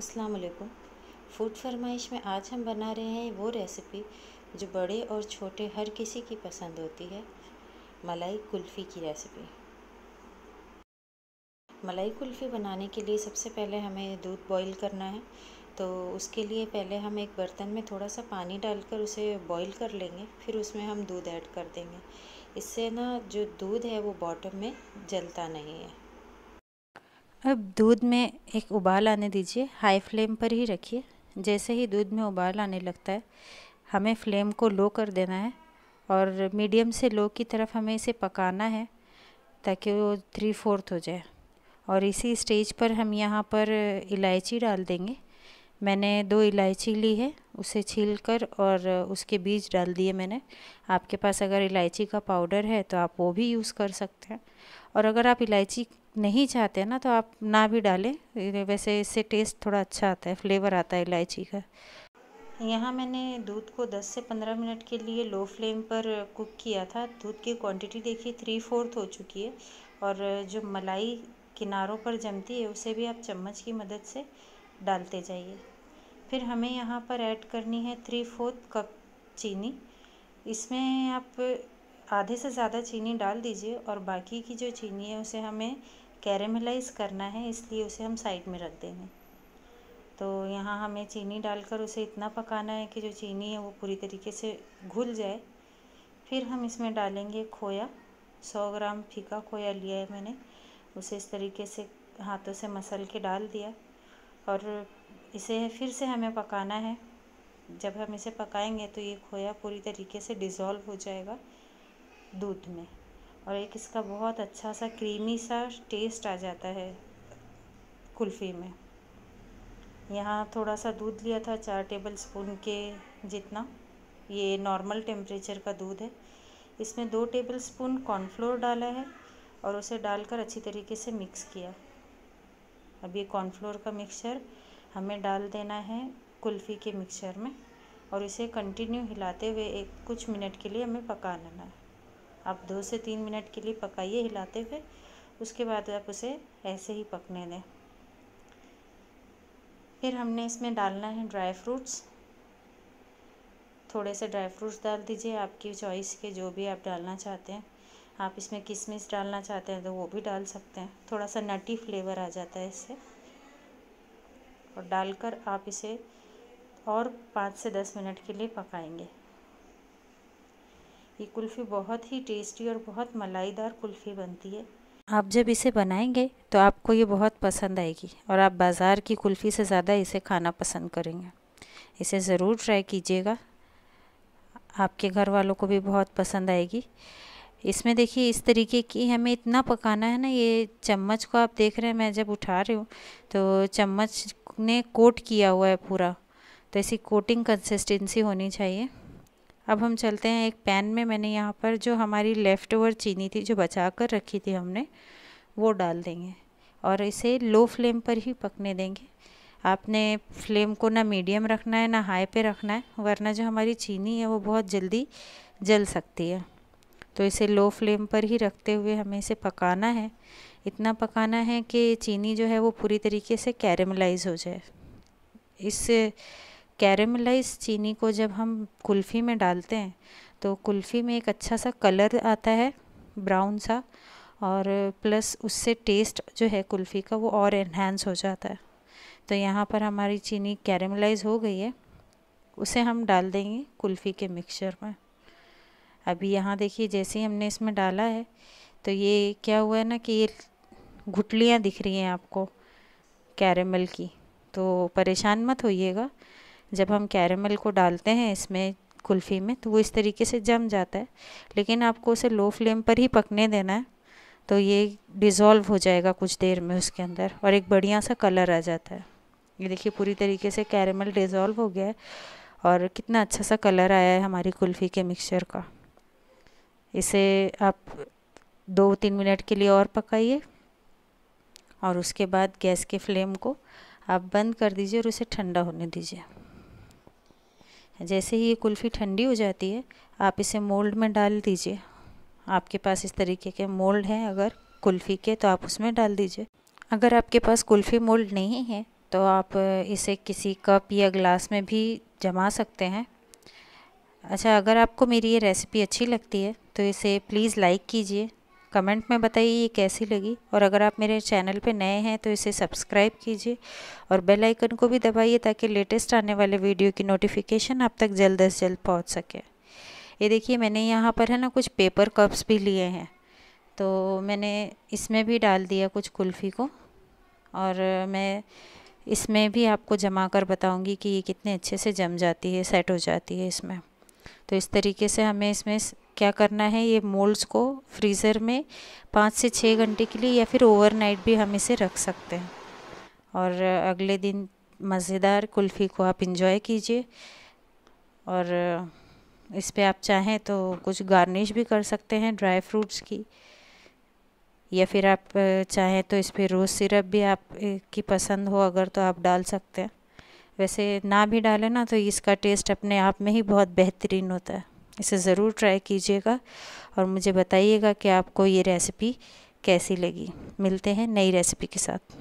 अस्सलाम वालेकुम फूड फरमाइश में आज हम बना रहे हैं वो रेसिपी जो बड़े और छोटे हर किसी की पसंद होती है मलाई कुल्फ़ी की रेसिपी मलाई कुल्फ़ी बनाने के लिए सबसे पहले हमें दूध बॉईल करना है तो उसके लिए पहले हम एक बर्तन में थोड़ा सा पानी डालकर उसे बॉईल कर लेंगे फिर उसमें हम दूध ऐड कर देंगे इससे ना जो दूध है वो बॉटम में जलता नहीं है अब दूध में एक उबाल आने दीजिए हाई फ्लेम पर ही रखिए जैसे ही दूध में उबाल आने लगता है हमें फ्लेम को लो कर देना है और मीडियम से लो की तरफ हमें इसे पकाना है ताकि वो थ्री फोर्थ हो जाए और इसी स्टेज पर हम यहाँ पर इलायची डाल देंगे मैंने दो इलायची ली है उसे छील कर और उसके बीज डाल दिए मैंने आपके पास अगर इलायची का पाउडर है तो आप वो भी यूज़ कर सकते हैं और अगर आप इलायची नहीं चाहते ना तो आप ना भी डालें वैसे इससे टेस्ट थोड़ा अच्छा आता है फ्लेवर आता है इलायची का यहाँ मैंने दूध को 10 से 15 मिनट के लिए लो फ्लेम पर कुक किया था दूध की क्वांटिटी देखिए थ्री फोर्थ हो चुकी है और जो मलाई किनारों पर जमती है उसे भी आप चम्मच की मदद से डालते जाइए फिर हमें यहाँ पर ऐड करनी है थ्री फोर्थ कप चीनी इसमें आप आधे से ज़्यादा चीनी डाल दीजिए और बाकी की जो चीनी है उसे हमें कैरेमलाइज करना है इसलिए उसे हम साइड में रख देंगे तो यहाँ हमें चीनी डालकर उसे इतना पकाना है कि जो चीनी है वो पूरी तरीके से घुल जाए फिर हम इसमें डालेंगे खोया सौ ग्राम फीका खोया लिया है मैंने उसे इस तरीके से हाथों से मसल के डाल दिया और इसे फिर से हमें पकाना है जब हम इसे पकाएंगे तो ये खोया पूरी तरीके से डिज़ोल्व हो जाएगा दूध में और एक इसका बहुत अच्छा सा क्रीमी सा टेस्ट आ जाता है कुल्फ़ी में यहाँ थोड़ा सा दूध लिया था चार टेबल स्पून के जितना ये नॉर्मल टेम्परेचर का दूध है इसमें दो टेबल स्पून कॉर्नफ्लोर डाला है और उसे डालकर अच्छी तरीके से मिक्स किया अब ये कॉर्नफ्लोर का मिक्सचर हमें डाल देना है कुल्फ़ी के मिक्सचर में और इसे कंटिन्यू हिलाते हुए एक कुछ मिनट के लिए हमें पका लेना है आप दो से तीन मिनट के लिए पकाइए हिलाते हुए उसके बाद आप उसे ऐसे ही पकने दें फिर हमने इसमें डालना है ड्राई फ्रूट्स थोड़े से ड्राई फ्रूट्स डाल दीजिए आपकी चॉइस के जो भी आप डालना चाहते हैं आप इसमें किशमिश डालना चाहते हैं तो वो भी डाल सकते हैं थोड़ा सा नटी फ्लेवर आ जाता है इससे और डालकर आप इसे और पाँच से दस मिनट के लिए पकाएंगे ये कुल्फ़ी बहुत ही टेस्टी और बहुत मलाईदार कुल्फ़ी बनती है आप जब इसे बनाएंगे तो आपको ये बहुत पसंद आएगी और आप बाज़ार की कुल्फ़ी से ज़्यादा इसे खाना पसंद करेंगे इसे ज़रूर ट्राई कीजिएगा आपके घर वालों को भी बहुत पसंद आएगी इसमें देखिए इस तरीके की हमें इतना पकाना है ना ये चम्मच को आप देख रहे हैं मैं जब उठा रही हूँ तो चम्मच ने कोट किया हुआ है पूरा तो ऐसी कोटिंग कंसिस्टेंसी होनी चाहिए अब हम चलते हैं एक पैन में मैंने यहाँ पर जो हमारी लेफ़्ट ओवर चीनी थी जो बचा कर रखी थी हमने वो डाल देंगे और इसे लो फ्लेम पर ही पकने देंगे आपने फ्लेम को ना मीडियम रखना है ना हाई पे रखना है वरना जो हमारी चीनी है वो बहुत जल्दी जल सकती है तो इसे लो फ्लेम पर ही रखते हुए हमें इसे पकाना है इतना पकाना है कि चीनी जो है वो पूरी तरीके से कैरेमलाइज हो जाए इस कैरेमलाइज चीनी को जब हम कुल्फ़ी में डालते हैं तो कुल्फ़ी में एक अच्छा सा कलर आता है ब्राउन सा और प्लस उससे टेस्ट जो है कुल्फ़ी का वो और इन्हेंस हो जाता है तो यहाँ पर हमारी चीनी कैरेमलाइज हो गई है उसे हम डाल देंगे कुल्फ़ी के मिक्सचर में अभी यहाँ देखिए जैसे ही हमने इसमें डाला है तो ये क्या हुआ है ना कि ये घुटलियाँ दिख रही हैं आपको कैरेमल की तो परेशान मत होइएगा जब हम कैरेमल को डालते हैं इसमें कुल्फ़ी में तो वो इस तरीके से जम जाता है लेकिन आपको उसे लो फ्लेम पर ही पकने देना है तो ये डिज़ोल्व हो जाएगा कुछ देर में उसके अंदर और एक बढ़िया सा कलर आ जाता है ये देखिए पूरी तरीके से कैरमल डिज़ोल्व हो गया है और कितना अच्छा सा कलर आया है हमारी कुल्फ़ी के मिक्सचर का इसे आप दो तीन मिनट के लिए और पकाइए और उसके बाद गैस के फ्लेम को आप बंद कर दीजिए और उसे ठंडा होने दीजिए जैसे ही ये कुल्फ़ी ठंडी हो जाती है आप इसे मोल्ड में डाल दीजिए आपके पास इस तरीके के मोल्ड हैं अगर कुल्फ़ी के तो आप उसमें डाल दीजिए अगर आपके पास कुल्फ़ी मोल्ड नहीं है तो आप इसे किसी कप या ग्लास में भी जमा सकते हैं अच्छा अगर आपको मेरी ये रेसिपी अच्छी लगती है तो इसे प्लीज़ लाइक कीजिए कमेंट में बताइए ये कैसी लगी और अगर आप मेरे चैनल पे नए हैं तो इसे सब्सक्राइब कीजिए और बेल आइकन को भी दबाइए ताकि लेटेस्ट आने वाले वीडियो की नोटिफिकेशन आप तक जल्द अज जल्द पहुँच सके ये देखिए मैंने यहाँ पर है ना कुछ पेपर कप्स भी लिए हैं तो मैंने इसमें भी डाल दिया कुछ कुल्फ़ी को और मैं इसमें भी आपको जमा कर बताऊँगी कि ये कितने अच्छे से जम जाती है सेट हो जाती है इसमें तो इस तरीके से हमें इसमें क्या करना है ये मोल्ड्स को फ्रीज़र में पाँच से छः घंटे के लिए या फिर ओवरनाइट भी हम इसे रख सकते हैं और अगले दिन मज़ेदार कुल्फ़ी को आप इंजॉय कीजिए और इस पर आप चाहें तो कुछ गार्निश भी कर सकते हैं ड्राई फ्रूट्स की या फिर आप चाहें तो इस पर रोज़ सिरप भी आपकी पसंद हो अगर तो आप डाल सकते हैं वैसे ना भी डालें ना तो इसका टेस्ट अपने आप में ही बहुत बेहतरीन होता है इसे ज़रूर ट्राई कीजिएगा और मुझे बताइएगा कि आपको ये रेसिपी कैसी लगी मिलते हैं नई रेसिपी के साथ